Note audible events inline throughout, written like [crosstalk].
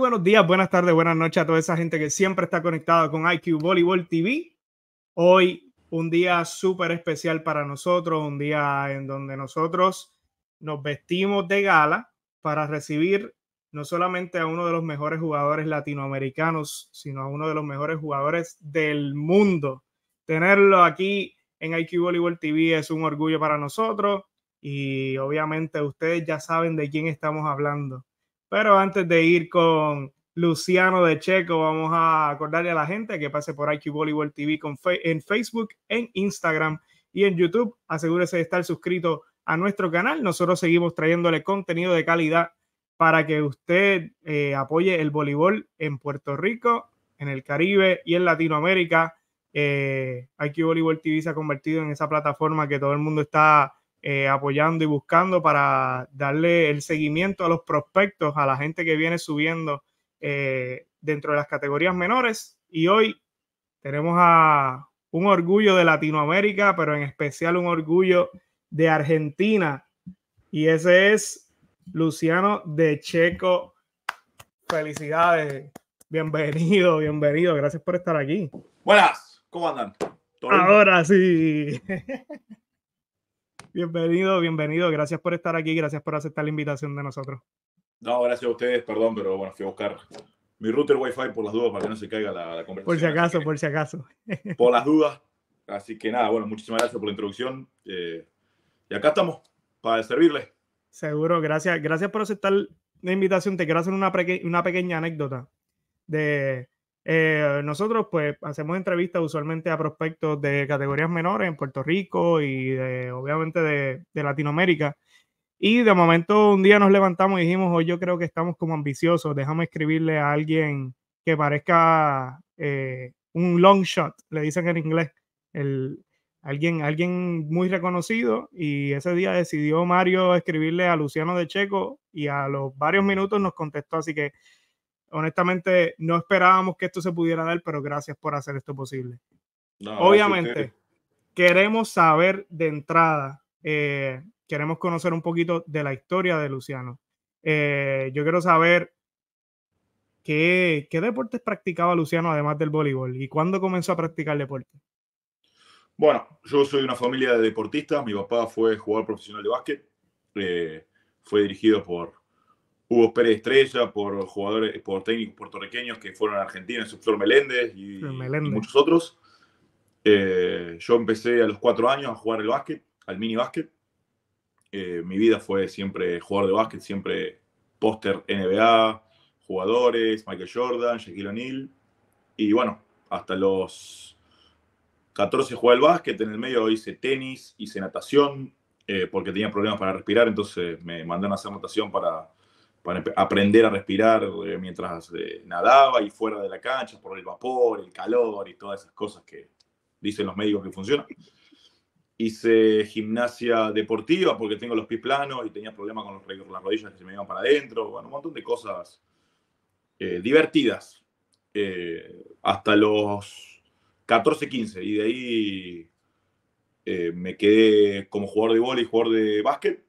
buenos días, buenas tardes, buenas noches a toda esa gente que siempre está conectada con IQ Volleyball TV. Hoy un día súper especial para nosotros, un día en donde nosotros nos vestimos de gala para recibir no solamente a uno de los mejores jugadores latinoamericanos, sino a uno de los mejores jugadores del mundo. Tenerlo aquí en IQ Volleyball TV es un orgullo para nosotros y obviamente ustedes ya saben de quién estamos hablando. Pero antes de ir con Luciano de Checo, vamos a acordarle a la gente que pase por IQ Volleyball TV en Facebook, en Instagram y en YouTube. Asegúrese de estar suscrito a nuestro canal. Nosotros seguimos trayéndole contenido de calidad para que usted eh, apoye el voleibol en Puerto Rico, en el Caribe y en Latinoamérica. Eh, IQ Volleyball TV se ha convertido en esa plataforma que todo el mundo está eh, apoyando y buscando para darle el seguimiento a los prospectos, a la gente que viene subiendo eh, dentro de las categorías menores. Y hoy tenemos a un orgullo de Latinoamérica, pero en especial un orgullo de Argentina. Y ese es Luciano de Checo. Felicidades. Bienvenido, bienvenido. Gracias por estar aquí. Buenas, ¿cómo andan? Ahora sí. [laughs] Bienvenido, bienvenido. Gracias por estar aquí, gracias por aceptar la invitación de nosotros. No, gracias a ustedes, perdón, pero bueno, fui a buscar mi router Wi-Fi por las dudas para que no se caiga la, conversación. Por si acaso, por si acaso. Por las dudas. Así que nada, bueno, muchísimas gracias por la introducción. Eh, y acá estamos para servirles. Seguro, gracias. Gracias por aceptar la invitación. Te quiero hacer una, una pequeña anécdota de eh, nosotros pues hacemos entrevistas usualmente a prospectos de categorías menores en Puerto Rico y obviamente de, Latinoamérica. Y de momento un día nos levantamos y dijimos, hoy yo creo que estamos como ambiciosos, déjame escribirle a alguien que parezca eh, un long shot, le dicen en inglés, el, alguien, alguien muy reconocido y ese día decidió Mario escribirle a Luciano de Checo y a los varios minutos nos contestó, así que honestamente no esperábamos que esto se pudiera dar, pero gracias por hacer esto posible. Obviamente, queremos saber de entrada, eh, queremos conocer un poquito de la historia de Luciano. Eh, yo quiero saber qué, deportes practicaba Luciano además del voleibol y cuándo comenzó a practicar deporte. Bueno, yo soy una familia de deportistas. Mi papá fue jugador profesional de básquet. Eh, fue dirigido por Hubo Pérez Estrella, por jugadores, por técnicos puertorriqueños que fueron a Argentina, su Meléndez y, muchos otros. Eh, yo empecé a los cuatro años a jugar el básquet, al mini básquet. Eh, mi vida fue siempre jugador de básquet, siempre póster NBA, jugadores, Michael Jordan, Shaquille O'Neal. Y bueno, hasta los 14 jugué el básquet, en el medio hice tenis, hice natación, eh, porque tenía problemas para respirar, entonces me mandaron a hacer natación para para aprender a respirar eh, mientras eh, nadaba y fuera de la cancha, por el vapor, el calor y todas esas cosas que dicen los médicos que funcionan. Hice gimnasia deportiva porque tengo los pies planos y tenía problemas con, las rodillas que se me iban para adentro, bueno, un montón de cosas eh, divertidas hasta los 14, 15 y de ahí me quedé como jugador de voleibol y jugador de básquet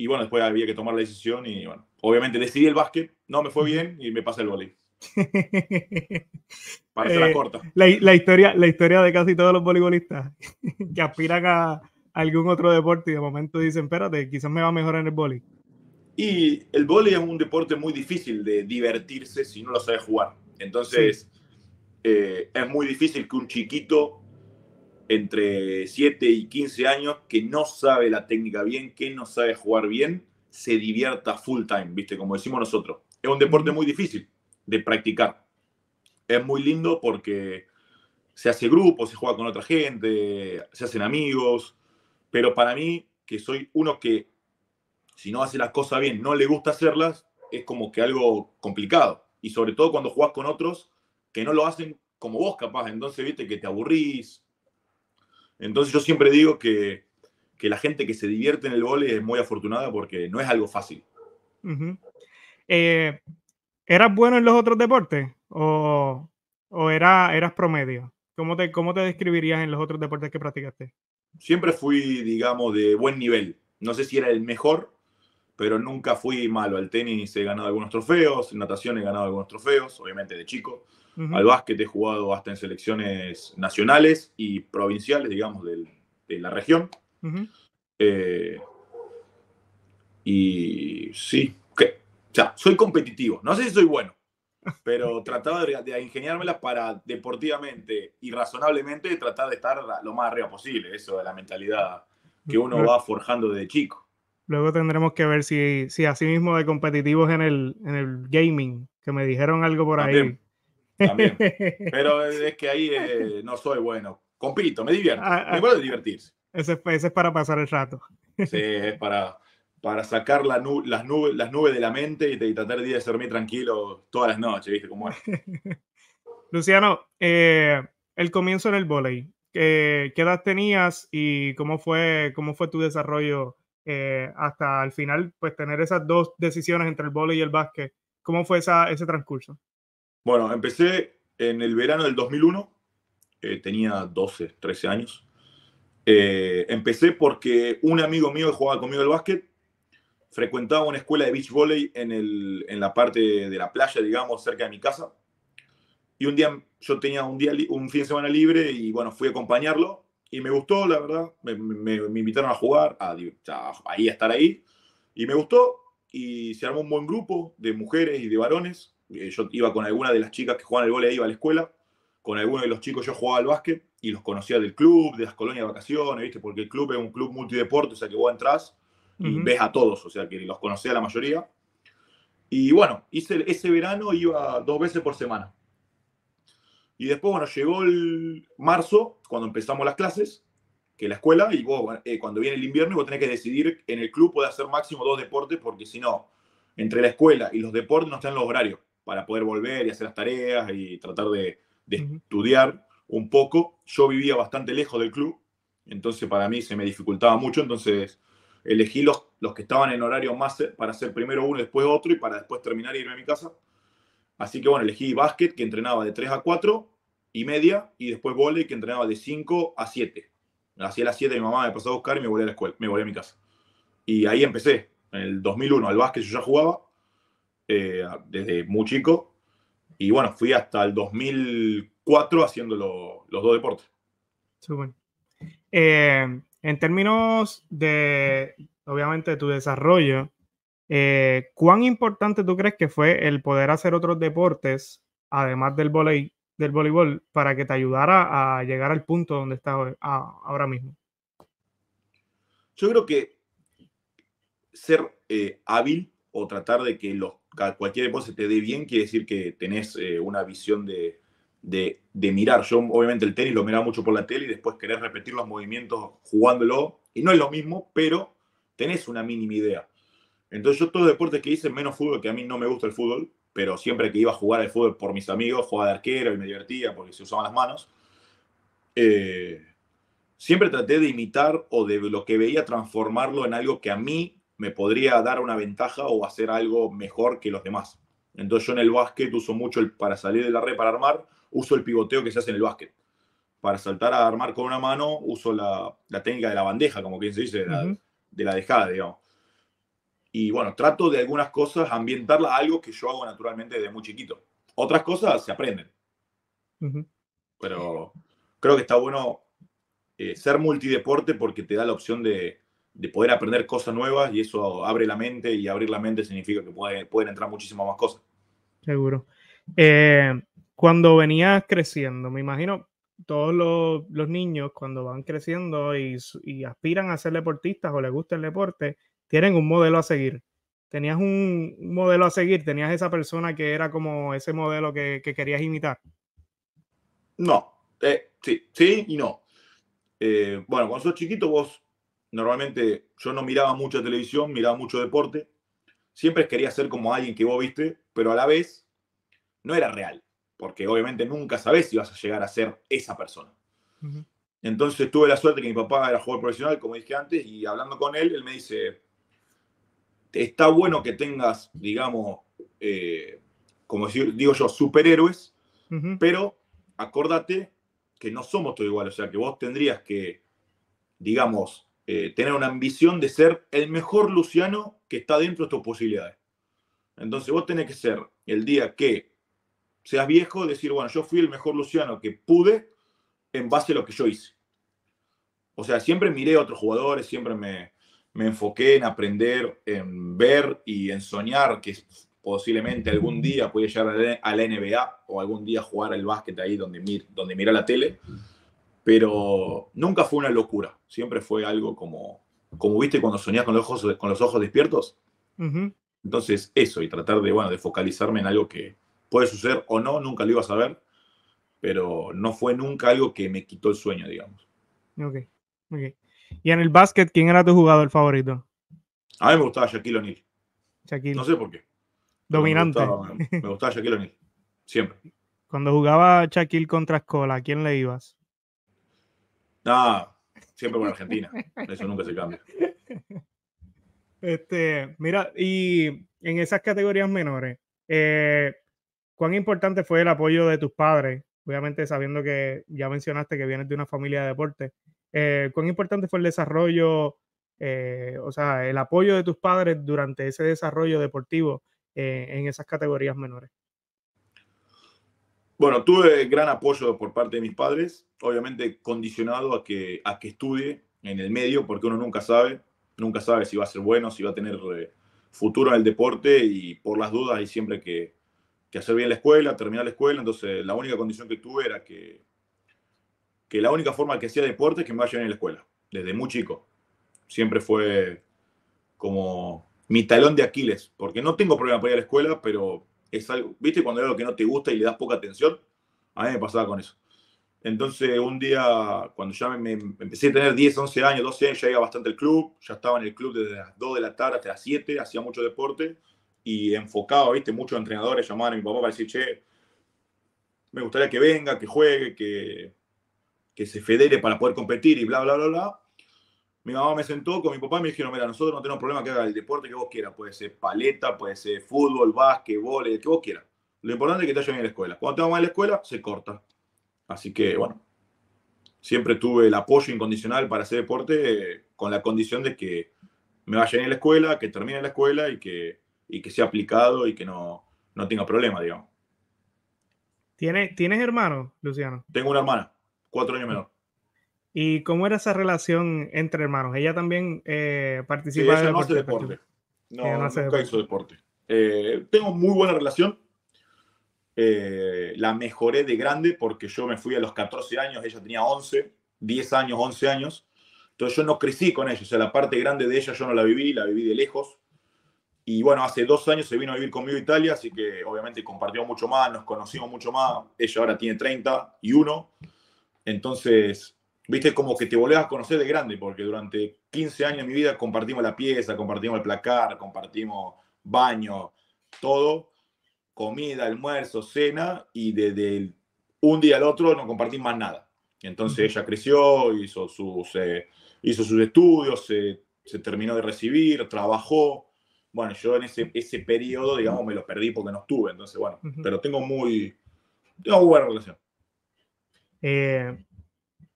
y bueno, después había que tomar la decisión y bueno, obviamente decidí el básquet, no me fue bien y me pasé el voleibol. [laughs] Parece la eh, corta. La, historia, la historia de casi todos los voleibolistas [laughs] que aspiran a algún otro deporte y de momento dicen, espérate, quizás me va a mejorar en el voleibol. Y el vóley es un deporte muy difícil de divertirse si no lo sabes jugar. Entonces, eh, es muy difícil que un chiquito entre 7 y 15 años que no sabe la técnica bien, que no sabe jugar bien, se divierta full time, ¿viste? Como decimos nosotros. Es un deporte muy difícil de practicar. Es muy lindo porque se hace grupo, se juega con otra gente, se hacen amigos, pero para mí, que soy uno que si no hace las cosas bien, no le gusta hacerlas, es como que algo complicado. Y sobre todo cuando juegas con otros que no lo hacen como vos capaz, entonces viste que te aburrís, entonces yo siempre digo que, la gente que se divierte en el vole es muy afortunada porque no es algo fácil. Eh, ¿Eras bueno en los otros deportes o, era, eras promedio? ¿Cómo te, ¿Cómo te describirías en los otros deportes que practicaste? Siempre fui, digamos, de buen nivel. No sé si era el mejor, pero nunca fui malo. Al tenis he ganado algunos trofeos, en natación he ganado algunos trofeos, obviamente de chico. Al básquet he jugado hasta en selecciones nacionales y provinciales, digamos, del, de la región. Eh, y sí, que, o sea, soy competitivo. No sé si soy bueno, pero [laughs] trataba de, de ingeniármela para deportivamente y razonablemente tratar de estar lo más arriba posible. Eso de la mentalidad que uno va forjando desde chico. Luego tendremos que ver si, si así mismo de competitivos en el, gaming, que me dijeron algo por ahí. También. [laughs] Pero es que ahí eh, no soy bueno. Compito, me divierto. Ah, me ah. puedo divertirse. Ese, es para pasar el rato. Sí, es para, para sacar las, nubes, las nubes de la mente y, tratar de dormir tranquilo todas las noches, ¿viste? Como es. [laughs] Luciano, eh, el comienzo en el volei. Eh, ¿Qué edad tenías y cómo fue, cómo fue tu desarrollo eh, hasta el final, pues tener esas dos decisiones entre el vóley y el básquet. ¿Cómo fue esa, ese transcurso? Bueno, empecé en el verano del 2001, eh, tenía 12, 13 años. Eh, empecé porque un amigo mío que jugaba conmigo el básquet frecuentaba una escuela de beach volley en, el, en la parte de la playa, digamos, cerca de mi casa. Y un día, yo tenía un, día, un fin de semana libre y bueno, fui a acompañarlo y me gustó, la verdad. Me, invitaron a jugar, a, ahí estar ahí. Y me gustó. Y se armó un buen grupo de mujeres y de varones. Eh, yo iba con alguna de las chicas que jugaban el ahí, iba a la escuela. Con algunos de los chicos yo jugaba al básquet y los conocía del club, de las colonias de vacaciones, ¿viste? Porque el club es un club multideporte, o sea que vos entras y ves a todos, o sea que los conocía la mayoría. Y bueno, hice ese verano iba dos veces por semana. Y después, bueno, llegó el marzo, cuando empezamos las clases, que la escuela, y vos, eh, cuando viene el invierno, vos tenés que decidir en el club puede hacer máximo dos deportes, porque si no, entre la escuela y los deportes no están los horarios para poder volver y hacer las tareas y tratar de, estudiar un poco. Yo vivía bastante lejos del club, entonces para mí se me dificultaba mucho, entonces elegí los, los que estaban en horario más para hacer primero uno, después otro, y para después terminar y e irme a mi casa. Así que bueno, elegí básquet, que entrenaba de 3 a 4 y media, y después volei, que entrenaba de 5 a 7. Hacía las 7 mi mamá me pasó a buscar y me volé a la escuela, me volé a mi casa. Y ahí empecé, en el 2001, al básquet yo ya jugaba, eh, desde muy chico, y bueno, fui hasta el 2004 haciendo los dos deportes. Eh, en términos de, obviamente, tu desarrollo, eh, ¿Cuán importante tú crees que fue el poder hacer otros deportes, además del, del voleibol, para que te ayudara a llegar al punto donde estás ahora mismo? Yo creo que ser eh, hábil o tratar de que cualquier deporte te dé bien quiere decir que tenés eh, una visión de, de, mirar. Yo, obviamente, el tenis lo miraba mucho por la tele y después querés repetir los movimientos jugándolo. Y no es lo mismo, pero tenés una mínima idea. Entonces yo todos los deportes que hice, menos fútbol, que a mí no me gusta el fútbol, pero siempre que iba a jugar al fútbol por mis amigos, jugaba de arquero y me divertía porque se usaban las manos, eh, siempre traté de imitar o de lo que veía transformarlo en algo que a mí me podría dar una ventaja o hacer algo mejor que los demás. Entonces yo en el básquet uso mucho el, para salir de la red, para armar, uso el pivoteo que se hace en el básquet. Para saltar a armar con una mano, uso la, la técnica de la bandeja, como quien se dice, de la, de la dejada, digamos. Y bueno, trato de algunas cosas ambientarla a algo que yo hago naturalmente desde muy chiquito. Otras cosas se aprenden. Pero creo que está bueno eh, ser multideporte porque te da la opción de, de, poder aprender cosas nuevas y eso abre la mente y abrir la mente significa que pueden entrar muchísimas más cosas. Seguro. Eh, cuando venías creciendo, me imagino, todos los, los niños cuando van creciendo y, y, aspiran a ser deportistas o les gusta el deporte, tienen un modelo a seguir. Tenías un, modelo a seguir, tenías esa persona que era como ese modelo que, querías imitar. No, eh, sí, sí y no. Eh, bueno, cuando sos chiquito vos normalmente yo no miraba mucho televisión, miraba mucho deporte. Siempre quería ser como alguien que vos viste, pero a la vez no era real, porque obviamente nunca sabés si vas a llegar a ser esa persona. Entonces tuve la suerte que mi papá era jugador profesional, como dije antes, y hablando con él, él me dice, está bueno que tengas, digamos, eh, como digo yo, superhéroes, pero acordate que no somos todos iguales, o sea, que vos tendrías que, digamos, eh, tener una ambición de ser el mejor Luciano que está dentro de tus posibilidades. Entonces vos tenés que ser el día que seas viejo, decir, bueno, yo fui el mejor Luciano que pude en base a lo que yo hice. O sea, siempre miré a otros jugadores, siempre me, me enfoqué en aprender, en ver y en soñar que posiblemente algún día puede llegar a la NBA o algún día jugar al básquet ahí donde, mir, donde mira la tele. Pero nunca fue una locura, siempre fue algo como, como viste cuando soñás con los ojos, con los ojos despiertos. Entonces eso y tratar de, bueno, de focalizarme en algo que puede suceder o no, nunca lo iba a saber, pero no fue nunca algo que me quitó el sueño, digamos. Ok, ok. Y en el básquet, ¿quién era tu jugador favorito? A mí me gustaba Shaquille O'Neal. Shaquille. No sé por qué. Dominante. Me gustaba, Shaquille O'Neal. Siempre. Cuando jugaba Shaquille contra Escola, ¿a quién le ibas? Nada, siempre con Argentina. Eso nunca se cambia. [laughs] Este, mira, y en esas categorías menores, eh, ¿cuán importante fue el apoyo de tus padres? Obviamente, sabiendo que ya mencionaste que vienes de una familia de deporte, eh, ¿cuán importante fue el desarrollo, eh, o sea, el apoyo de tus padres durante ese desarrollo deportivo eh, en esas categorías menores? Bueno, tuve gran apoyo por parte de mis padres, obviamente condicionado a que, a que estudie en el medio, porque uno nunca sabe, nunca sabe si va a ser bueno, si va a tener futuro en el deporte y por las dudas hay siempre que, que hacer bien la escuela, terminar la escuela. Entonces, la única condición que tuve era que, que la única forma que hacía deporte es que me vaya bien en la escuela, desde muy chico. Siempre fue como mi talón de Aquiles, porque no tengo problema para ir a la escuela, pero es algo, viste, cuando es algo que no te gusta y le das poca atención, a mí me pasaba con eso. Entonces, un día, cuando ya me, empecé a tener 10, 11 años, 12 años, ya iba bastante al club, ya estaba en el club desde las 2 de la tarde hasta las 7, hacía mucho deporte y enfocaba, viste, muchos entrenadores llamaban a mi papá para decir, che, me gustaría que venga, que juegue, que que se federe para poder competir y bla, bla, bla, bla. Mi mamá me sentó con mi papá y me dijeron, mira, nosotros no tenemos problema que haga el deporte que vos quieras. Puede ser paleta, puede ser fútbol, vole, el que vos quieras. Lo importante es que te haya bien a la escuela. Cuando te va mal a la escuela, se corta. Así que, bueno, siempre tuve el apoyo incondicional para hacer deporte con la condición de que me vaya en la escuela, que termine la escuela y que, y que sea aplicado y que no, no tenga problema, digamos. ¿Tienes, ¿Tienes hermanos, Luciano? Tengo una hermana cuatro años menor. ¿Y cómo era esa relación entre hermanos? ¿Ella también eh, participaba sí, ella no deporte. No, no deporte. hizo deporte. Eh, tengo muy buena relación. Eh, la mejoré de grande porque yo me fui a los 14 años, ella tenía 11, 10 años, 11 años. Entonces yo no crecí con ella, o sea, la parte grande de ella yo no la viví, la viví de lejos. Y bueno, hace dos años se vino a vivir conmigo a Italia, así que obviamente compartimos mucho más, nos conocimos mucho más. Ella ahora tiene 31 entonces, viste, como que te volvías a conocer de grande, porque durante 15 años de mi vida compartimos la pieza, compartimos el placar, compartimos baño, todo, comida, almuerzo, cena, y desde un día al otro no compartimos más nada. Entonces ella creció, hizo sus, eh, hizo sus estudios, se terminó de recibir, trabajó. Bueno, yo en ese, ese periodo, digamos, me lo perdí porque no estuve. Entonces, bueno, pero tengo muy, buena relación. Eh,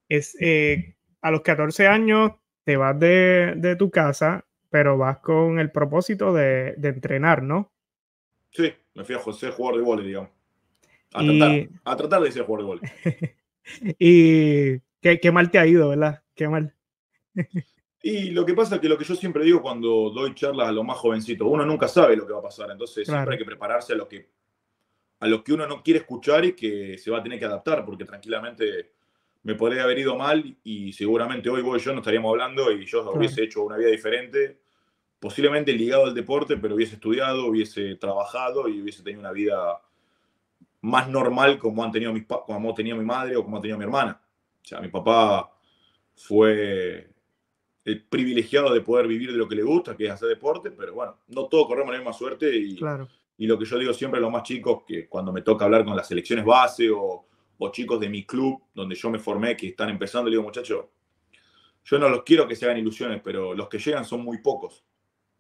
es eh, a los 14 años te vas de, tu casa, pero vas con el propósito de, entrenar, ¿no? Sí, me fui a José jugar de vóley, digamos. A, tratar, a tratar de ser jugador de vóley. [laughs] y qué, mal te ha ido, ¿verdad? Qué mal. [laughs] Y lo que pasa es que lo que yo siempre digo cuando doy charlas a los más jovencitos, uno nunca sabe lo que va a pasar, entonces siempre hay que prepararse a lo que a lo que uno no quiere escuchar y que se va a tener que adaptar, porque tranquilamente me podría haber ido mal y seguramente hoy vos y yo no estaríamos hablando y yo hubiese hecho una vida diferente, posiblemente ligado al deporte, pero hubiese estudiado, hubiese trabajado y hubiese tenido una vida más normal como han tenido mis como tenido mi madre o como ha tenido mi hermana. O sea, mi papá fue el privilegiado de poder vivir de lo que le gusta, que es hacer deporte, pero bueno, no todos corremos la misma suerte y claro y lo que yo digo siempre a los más chicos, que cuando me toca hablar con las selecciones base o, chicos de mi club, donde yo me formé, que están empezando, le digo, muchachos, yo no los quiero que se hagan ilusiones, pero los que llegan son muy pocos.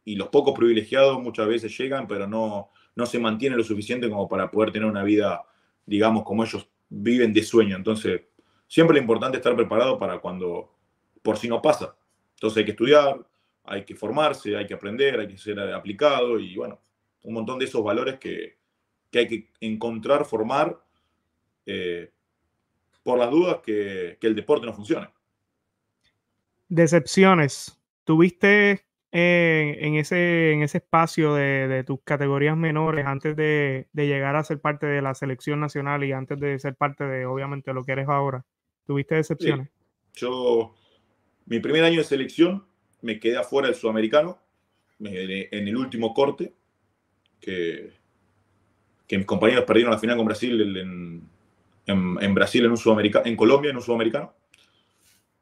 Y los pocos privilegiados muchas veces llegan, pero no, no se mantienen lo suficiente como para poder tener una vida, digamos, como ellos viven de sueño. Entonces, siempre lo importante estar preparado para cuando, por si no pasa. Entonces hay que estudiar, hay que formarse, hay que aprender, hay que ser aplicado y bueno, un montón de esos valores que, hay que encontrar, formar, eh, por las dudas que, el deporte no funcione. Decepciones. ¿Tuviste eh, en, ese, en ese espacio de, tus categorías menores antes de, llegar a ser parte de la selección nacional y antes de ser parte de, obviamente, lo que eres ahora? ¿Tuviste decepciones? Yo, mi primer año de selección, me quedé afuera del sudamericano, en el último corte, que, mis compañeros perdieron la final con Brasil en, Brasil, en, un en Colombia, en un sudamericano.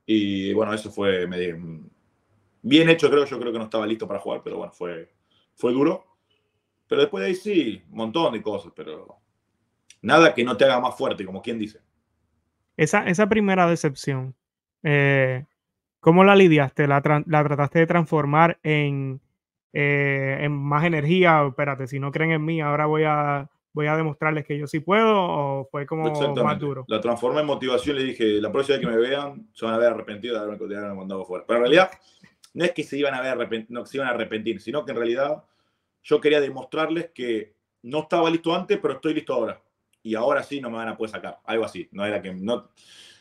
Y bueno, eso fue bien hecho, creo. Yo creo que no estaba listo para jugar, pero bueno, fue, fue duro. Pero después de ahí sí, un montón de cosas, pero nada que no te haga más fuerte, como quien dice. Esa, esa primera decepción, eh, ¿cómo la lidiaste? ¿La, ¿La, trataste de transformar en, eh, en más energía, espérate, si no creen en mí, ahora voy a, voy a demostrarles que yo sí puedo, o fue como más duro. La transformé en motivación, le dije, la próxima vez que me vean, se van a ver arrepentidos de haberme, mandado fuera. Pero en realidad, no es que se iban a ver no, iban a arrepentir, sino que en realidad yo quería demostrarles que no estaba listo antes, pero estoy listo ahora. Y ahora sí no me van a poder sacar. Algo así. No era que. No,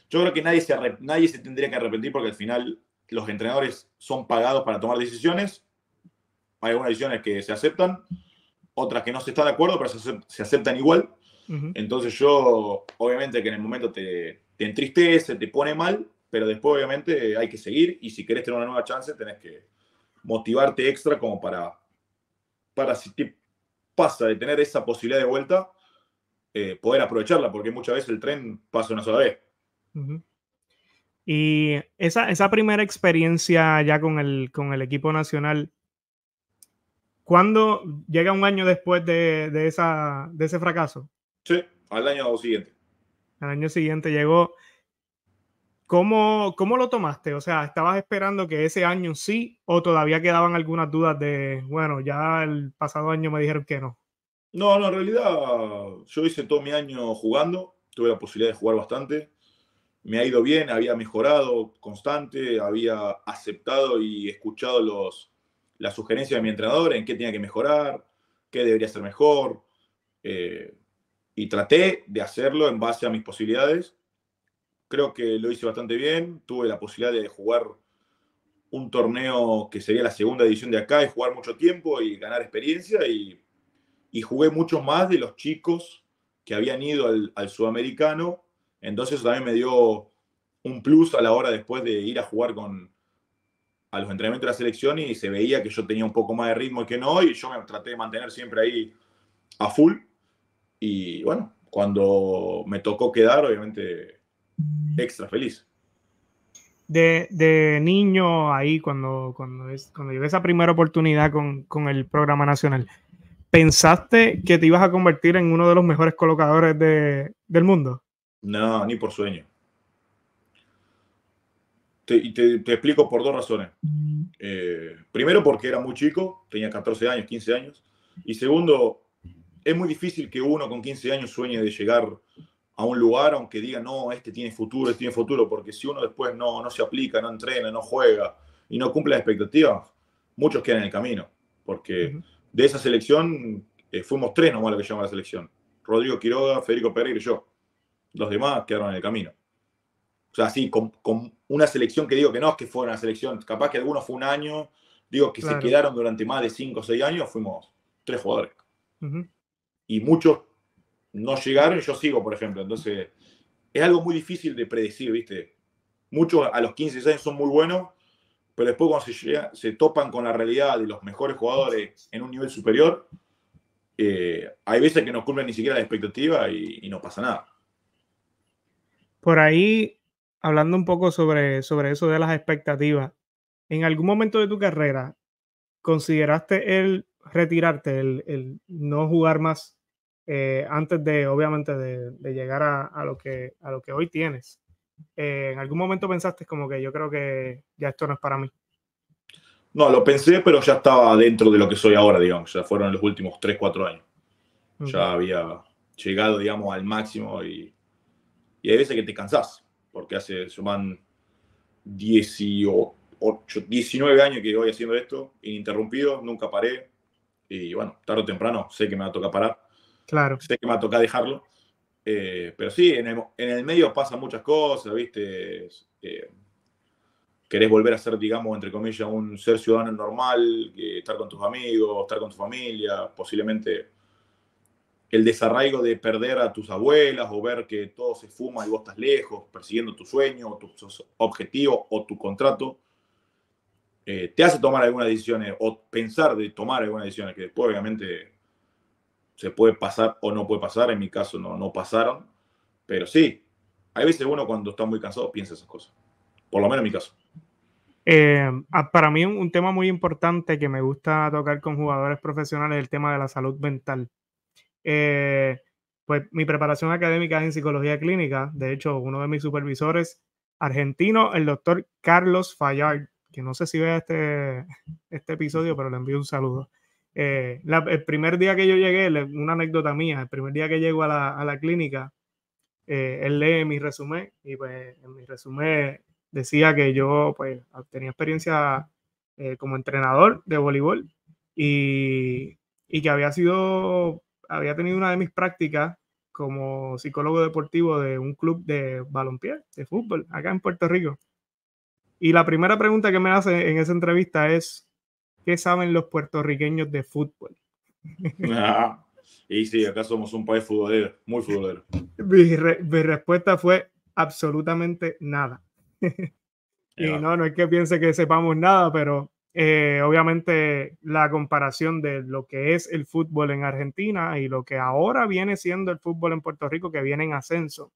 yo creo que nadie se, nadie se tendría que arrepentir porque al final los entrenadores son pagados para tomar decisiones hay algunas decisiones que se aceptan, otras que no se están de acuerdo, pero se, aceptan igual. Entonces yo, obviamente que en el momento te, entristece, te pone mal, pero después obviamente hay que seguir y si querés tener una nueva chance tenés que motivarte extra como para, para si te pasa de tener esa posibilidad de vuelta, eh, poder aprovecharla, porque muchas veces el tren pasa una sola vez. Y esa, esa primera experiencia ya con el, con el equipo nacional, ¿Cuándo llega un año después de, de, esa, de ese fracaso? Sí, al año siguiente. Al año siguiente llegó. ¿Cómo, ¿Cómo lo tomaste? O sea, ¿estabas esperando que ese año sí o todavía quedaban algunas dudas de, bueno, ya el pasado año me dijeron que no? No, no, en realidad yo hice todo mi año jugando, tuve la posibilidad de jugar bastante, me ha ido bien, había mejorado constante, había aceptado y escuchado los, la sugerencia de mi entrenador en qué tenía que mejorar, qué debería ser mejor. Eh, y traté de hacerlo en base a mis posibilidades. Creo que lo hice bastante bien. Tuve la posibilidad de jugar un torneo que sería la segunda edición de acá y jugar mucho tiempo y ganar experiencia y, jugué mucho más de los chicos que habían ido al, al sudamericano. Entonces eso también me dio un plus a la hora después de ir a jugar con, a los entrenamientos de la selección y se veía que yo tenía un poco más de ritmo que no, y yo me traté de mantener siempre ahí a full. Y bueno, cuando me tocó quedar, obviamente, extra feliz. De, niño ahí, cuando, cuando, es, cuando llevé esa primera oportunidad con, el programa nacional, ¿pensaste que te ibas a convertir en uno de los mejores colocadores del mundo? No, ni por sueño y te, explico por dos razones. Mm. Eh, primero, porque era muy chico, tenía 14 años, 15 años. Y segundo, es muy difícil que uno con 15 años sueñe de llegar a un lugar, aunque diga, no, este tiene futuro, este tiene futuro, porque si uno después no, no se aplica, no entrena, no juega y no cumple las expectativas, muchos quedan en el camino, porque de esa selección eh, fuimos tres nomás lo que llama la selección. Rodrigo Quiroga, Federico Pereira y yo. Los demás quedaron en el camino. O sea, así con una selección que digo que no es que fue una selección, capaz que algunos fue un año, digo que se quedaron durante más de 5 o 6 años, fuimos tres jugadores. Y muchos no llegaron y yo sigo, por ejemplo. Entonces, es algo muy difícil de predecir, ¿viste? Muchos a los 15 años son muy buenos, pero después cuando se, se topan con la realidad de los mejores jugadores en un nivel superior, eh, hay veces que no cumplen ni siquiera la expectativa y no pasa nada. Por ahí hablando un poco sobre, sobre eso de las expectativas, ¿en algún momento de tu carrera consideraste el retirarte, el, no jugar más eh, antes de, obviamente, de, llegar a, lo que, a lo que hoy tienes? Eh, ¿En algún momento pensaste como que yo creo que ya esto no es para mí? No, lo pensé, pero ya estaba dentro de lo que soy ahora, digamos. Ya fueron los últimos 3, 4 años. Ya había llegado, digamos, al máximo y, y hay veces que te cansas porque hace, suman 18, 19 años que voy haciendo esto, ininterrumpido, nunca paré. Y bueno, tarde o temprano sé que me va a tocar parar. Claro. Sé que me va a tocar dejarlo. Eh, pero sí, en el, en medio pasan muchas cosas, ¿viste? Eh, querés volver a ser, digamos, entre comillas, un ser ciudadano normal, que estar con tus amigos, estar con tu familia, posiblemente el desarraigo de perder a tus abuelas o ver que todo se fuma y vos estás lejos, persiguiendo tu sueño, o tus objetivos o tu contrato, eh, te hace tomar algunas decisiones o pensar de tomar algunas decisiones que después obviamente se puede pasar o no puede pasar, en mi caso no, no pasaron, pero sí, hay veces uno cuando está muy cansado piensa esas cosas, por lo menos en mi caso. Eh, ah, para mí un, un tema muy importante que me gusta tocar con jugadores profesionales es el tema de la salud mental. Eh, pues mi preparación académica es en psicología clínica. De hecho, uno de mis supervisores argentino, el doctor Carlos Fallar que no sé si ve este, este episodio, pero le envío un saludo. Eh, el primer día que yo llegué, una anécdota mía, el primer día que llego a la, a la clínica, eh, él lee mi resumen y pues en mi resumen decía que yo pues tenía experiencia como entrenador de voleibol y, y que había sido había tenido una de mis prácticas como psicólogo deportivo de un club de balompié, de fútbol, acá en Puerto Rico. Y la primera pregunta que me hace en esa entrevista es, ¿qué saben los puertorriqueños de fútbol? [laughs] Ah, y sí, acá somos un país futbolero, muy futbolero. Mi, mi respuesta fue absolutamente nada. [laughs] y no, no es que piense que sepamos nada, pero eh, obviamente la comparación de lo que es el fútbol en Argentina y lo que ahora viene siendo el fútbol en Puerto Rico, que viene en ascenso.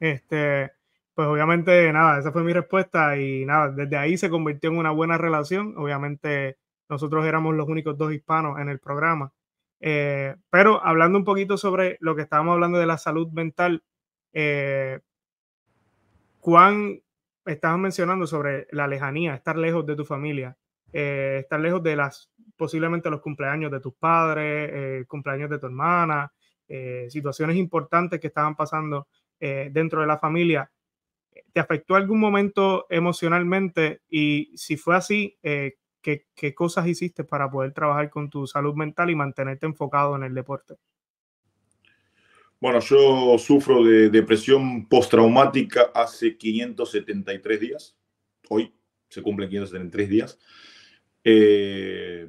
Este, pues obviamente nada, esa fue mi respuesta y nada, desde ahí se convirtió en una buena relación. Obviamente nosotros éramos los únicos dos hispanos en el programa. Eh, pero hablando un poquito sobre lo que estábamos hablando de la salud mental, eh, ¿cuán estabas mencionando sobre la lejanía, estar lejos de tu familia, eh, estar lejos de las posiblemente los cumpleaños de tus padres, eh, cumpleaños de tu hermana, eh, situaciones importantes que estaban pasando dentro de la familia. ¿Te afectó algún momento emocionalmente? Y si fue así, ¿qué cosas hiciste para poder trabajar con tu salud mental y mantenerte enfocado en el deporte? Bueno, yo sufro de depresión postraumática hace 573 días. Hoy se cumplen 573 días. Eh,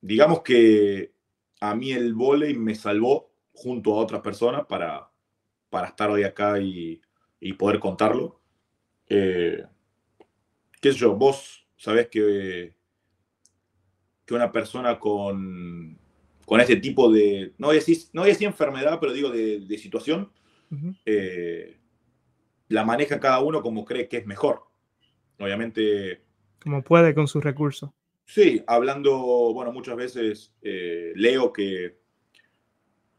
digamos que a mí el volei me salvó junto a otras personas para, para estar hoy acá y, y poder contarlo. Eh, ¿Qué sé yo? Vos sabés que, que una persona con con ese tipo de, no voy no enfermedad, pero digo de, situación, eh, la maneja cada uno como cree que es mejor. Obviamente. Como puede con sus recursos. Sí, hablando, bueno, muchas veces eh, leo que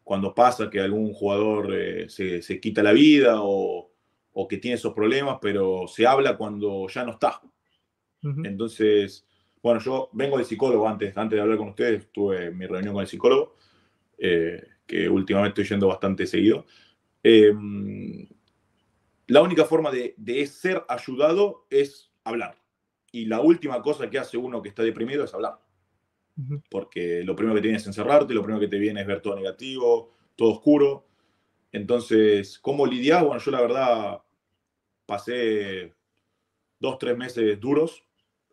cuando pasa que algún jugador eh, se, quita la vida o, que tiene esos problemas, pero se habla cuando ya no está. Entonces, bueno, yo vengo de psicólogo antes, antes de hablar con ustedes, tuve mi reunión con el psicólogo, eh, que últimamente estoy yendo bastante seguido. Em, la única forma de, ser ayudado es hablar. Y la última cosa que hace uno que está deprimido es hablar. Porque lo primero que te es encerrarte, lo primero que te viene es ver todo negativo, todo oscuro. Entonces, ¿cómo lidiar? Bueno, yo la verdad pasé dos, tres meses duros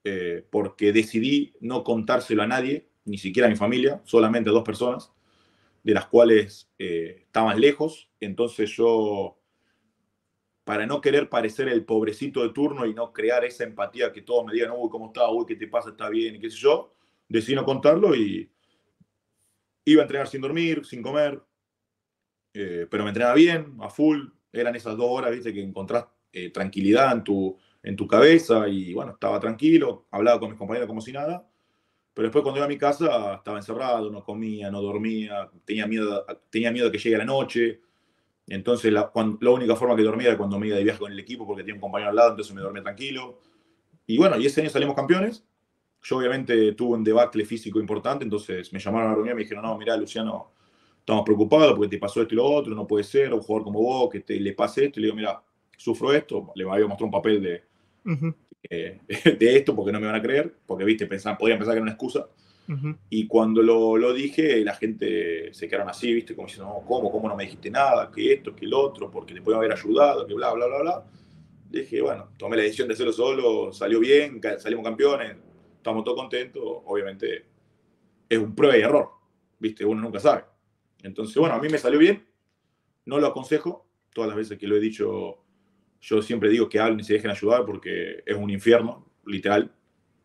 eh, porque decidí no contárselo a nadie, ni siquiera a mi familia, solamente a dos personas, de las cuales eh, estaban lejos. Entonces yo, para no querer parecer el pobrecito de turno y no crear esa empatía que todos me digan, uy, ¿cómo estás? Uy, ¿qué te pasa? ¿Está bien? Y qué sé yo, decidí no contarlo y iba a entrenar sin dormir, sin comer, eh, pero me entrenaba bien, a full. Eran esas dos horas, viste, que encontrás eh, tranquilidad en tu, en tu cabeza y bueno, estaba tranquilo, hablaba con mis compañeros como si nada, pero después cuando iba a mi casa estaba encerrado, no comía, no dormía, tenía miedo, tenía miedo de que llegue la noche, entonces la, la única forma que dormía era cuando me iba de viaje con el equipo porque tenía un compañero al lado, entonces me dormía tranquilo. Y bueno, y ese año salimos campeones. Yo obviamente tuve un debacle físico importante, entonces me llamaron a la reunión y me dijeron, no, mira Luciano, estamos preocupados porque te pasó esto y lo otro, no puede ser, un jugador como vos, que te, le pase esto. le digo, mira, sufro esto, le a mostrar un papel de, eh, [laughs] de esto porque no me van a creer, porque, viste, pensaban, podían pensar que era una excusa. Y cuando lo, lo, dije, la gente se quedaron así, viste, como diciendo, no, ¿cómo? ¿Cómo no me dijiste nada? Que esto, que el otro, porque te podían haber ayudado, que bla, bla, bla, bla. Dije, bueno, tomé la decisión de hacerlo solo, salió bien, salimos campeones, estamos todos contentos. Obviamente es un prueba y error, viste, uno nunca sabe. Entonces, bueno, a mí me salió bien, no lo aconsejo, todas las veces que lo he dicho yo siempre digo que hablen y se dejen ayudar porque es un infierno, literal,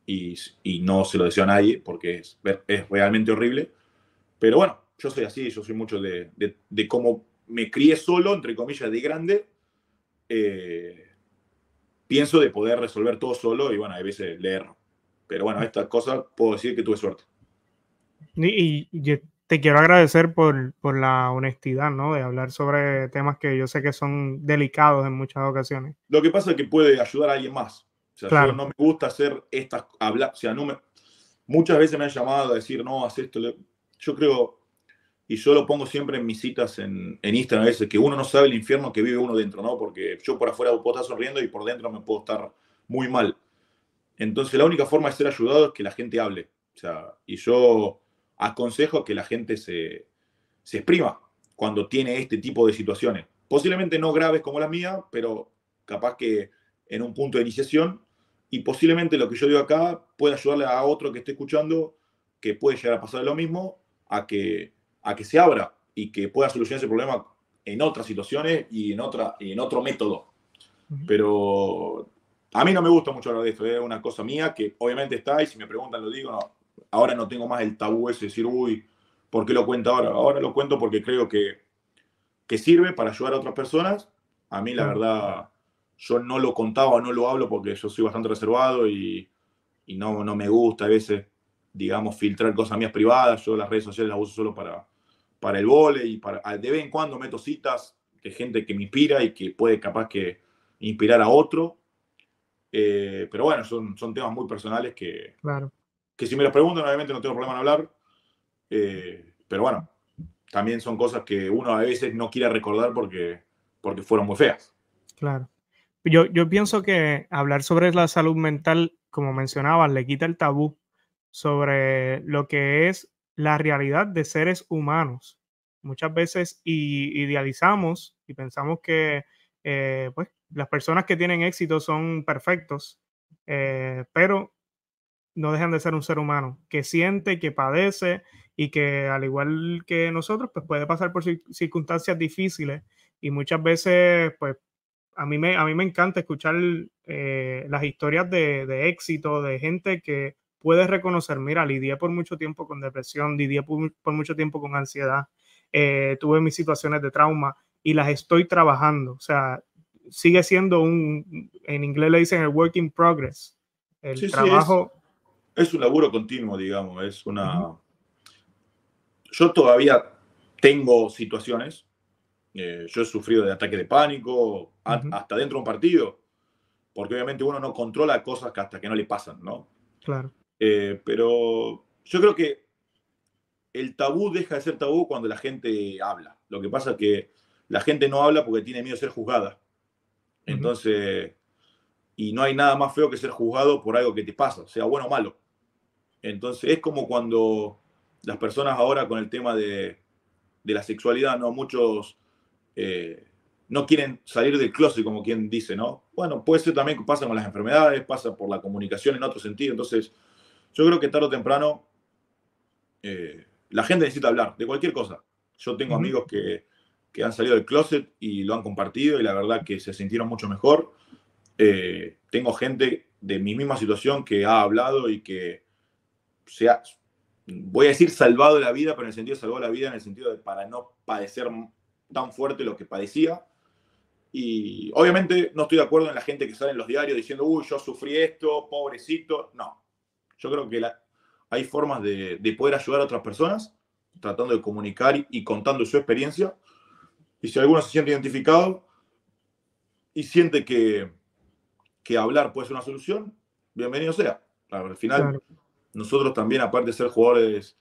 y, y no se lo deseo a nadie porque es, es, realmente horrible. Pero bueno, yo soy así, yo soy mucho de, de, cómo me crié solo, entre comillas, de grande. Eh, pienso de poder resolver todo solo y bueno, a veces le Pero bueno, estas cosas puedo decir que tuve suerte. Y, y, y te quiero agradecer por, la honestidad, ¿no? De hablar sobre temas que yo sé que son delicados en muchas ocasiones. Lo que pasa es que puede ayudar a alguien más. O sea, yo no me gusta hacer estas, hablar, o sea, no muchas veces me han llamado a decir, no, haz esto. Yo creo, y yo lo pongo siempre en mis citas en, en Instagram a veces, que uno no sabe el infierno que vive uno dentro, ¿no? Porque yo por afuera puedo estar sonriendo y por dentro me puedo estar muy mal. Entonces la única forma de ser ayudado es que la gente hable. O sea, y yo aconsejo que la gente se, se exprima cuando tiene este tipo de situaciones. Posiblemente no graves como la mía, pero capaz que en un punto de iniciación y posiblemente lo que yo digo acá puede ayudarle a otro que esté escuchando que puede llegar a pasar lo mismo a que, a que se abra y que pueda solucionar ese problema en otras situaciones y en, otra, y en otro método. Pero a mí no me gusta mucho hablar de esto, es una cosa mía que obviamente está y si me preguntan lo digo, no, ahora no tengo más el tabú ese, de decir, uy, ¿por qué lo cuento ahora? Ahora lo cuento porque creo que, sirve para ayudar a otras personas. A mí, la verdad, yo no lo contaba, no lo hablo porque yo soy bastante reservado y, no, no me gusta a veces, digamos, filtrar cosas mías privadas. Yo las redes sociales las uso solo para, para el vole y para, de vez en cuando meto citas de gente que me inspira y que puede capaz que inspirar a otro. Eh, pero bueno, son, son temas muy personales que, claro que si me lo preguntan, obviamente no tengo problema en hablar, eh, pero bueno, también son cosas que uno a veces no quiere recordar porque, porque fueron muy feas. Claro. Yo, yo pienso que hablar sobre la salud mental, como mencionabas, le quita el tabú sobre lo que es la realidad de seres humanos. Muchas veces idealizamos y pensamos que eh, pues, las personas que tienen éxito son perfectos, eh, pero no dejan de ser un ser humano que siente, que padece y que al igual que nosotros, pues puede pasar por circunstancias difíciles y muchas veces, pues a mí me, a mí me encanta escuchar eh, las historias de, éxito, de gente que puede reconocer, mira, lidié por mucho tiempo con depresión, lidié por, mucho tiempo con ansiedad, eh, tuve mis situaciones de trauma y las estoy trabajando, o sea, sigue siendo un, en inglés le dicen el work in progress, el trabajo es un laburo continuo, digamos, es una... Yo todavía tengo situaciones, eh, yo he sufrido de ataques de pánico, hasta dentro de un partido, porque obviamente uno no controla cosas que hasta que no le pasan, ¿no? Claro. Eh, pero yo creo que el tabú deja de ser tabú cuando la gente habla. Lo que pasa es que la gente no habla porque tiene miedo de ser juzgada. Entonces, y no hay nada más feo que ser juzgado por algo que te pasa, sea bueno o malo. Entonces es como cuando las personas ahora con el tema de, la sexualidad, ¿no? Muchos eh, no quieren salir del closet, como quien dice, ¿no? Bueno, puede ser también que pasa con las enfermedades, pasa por la comunicación en otro sentido. Entonces, yo creo que tarde o temprano eh, la gente necesita hablar de cualquier cosa. Yo tengo amigos que, que, han salido del closet y lo han compartido y la verdad que se sintieron mucho mejor. Eh, tengo gente de mi misma situación que ha hablado y que sea voy a decir salvado la vida, pero en el sentido de salvó la vida, en el sentido de para no padecer tan fuerte lo que padecía. Y obviamente no estoy de acuerdo en la gente que sale en los diarios diciendo, uy, yo sufrí esto, pobrecito. No, yo creo que hay formas de, poder ayudar a otras personas, tratando de comunicar y, contando su experiencia. Y si alguno se siente identificado y siente que, hablar puede ser una solución, bienvenido sea. Al final, nosotros también, aparte de ser jugadores